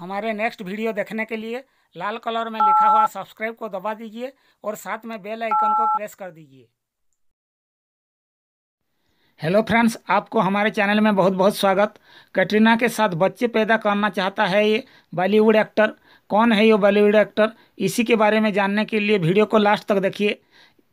हमारे next video देखने के लिए लाल कलर में लिखा हुआ सब्सक्राइब को दबा दीजिए और साथ में बेल आइकन को प्रेस कर दीजिए हेलो फ्रेंड्स आपको हमारे चैनल में बहुत बहुत स्वागत कैटरीना के साथ बच्चे पैदा करना चाहता है ये बॉलीवुड एक्टर कौन है ये बॉलीवुड एक्टर इसी के बारे में जानने के लिए वीडियो को लास्ट तक देखिए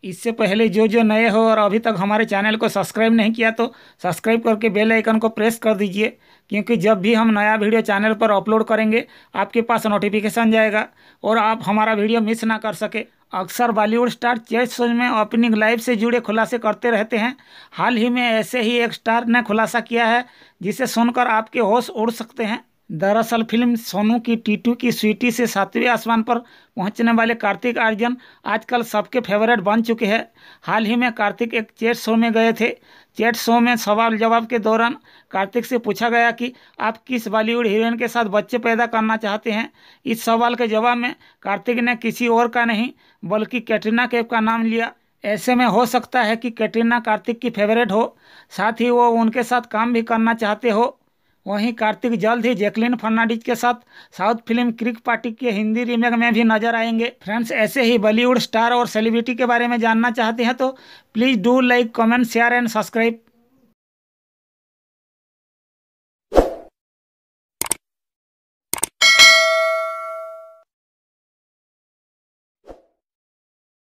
इससे पहले जो जो नए हो और अभी तक हमारे चैनल को सब्सक्राइब नहीं किया तो सब्सक्राइब करके बेल आइकन को प्रेस कर दीजिए क्योंकि जब भी हम नया वीडियो चैनल पर अपलोड करेंगे आपके पास नोटिफिकेशन जाएगा और आप हमारा वीडियो मिस ना कर सके अक्सर बॉलीवुड स्टार चेस शोज में ओपनिंग लाइव से जुड़े खुलासे करते रहते हैं हाल ही में ऐसे ही एक स्टार ने खुलासा किया है जिसे सुनकर आपके होश उड़ सकते हैं दरअसल फिल्म सोनू की टीटू की स्वीटी से सातवें आसमान पर पहुंचने वाले कार्तिक आर्यन आजकल सबके फेवरेट बन चुके हैं हाल ही में कार्तिक एक चैट शो में गए थे चैट शो में सवाल जवाब के दौरान कार्तिक से पूछा गया कि आप किस बॉलीवुड हीरोइन के साथ बच्चे पैदा करना चाहते हैं इस सवाल के जवाब में कार्तिक ने किसी और का नहीं बल्कि कैटरीना कैफ का नाम लिया ऐसे में हो सकता है कि कैटरीना कार्तिक की फेवरेट हो साथ ही वो उनके साथ काम भी करना चाहते हो वहीं कार्तिक जल्द ही जैकलिन फर्नांडिस के साथ साउथ फिल्म क्रिक पार्टी के हिंदी रीमेक में भी नजर आएंगे फ्रेंड्स ऐसे ही बॉलीवुड स्टार और सेलिब्रिटी के बारे में जानना चाहते हैं तो please do like comment share and subscribe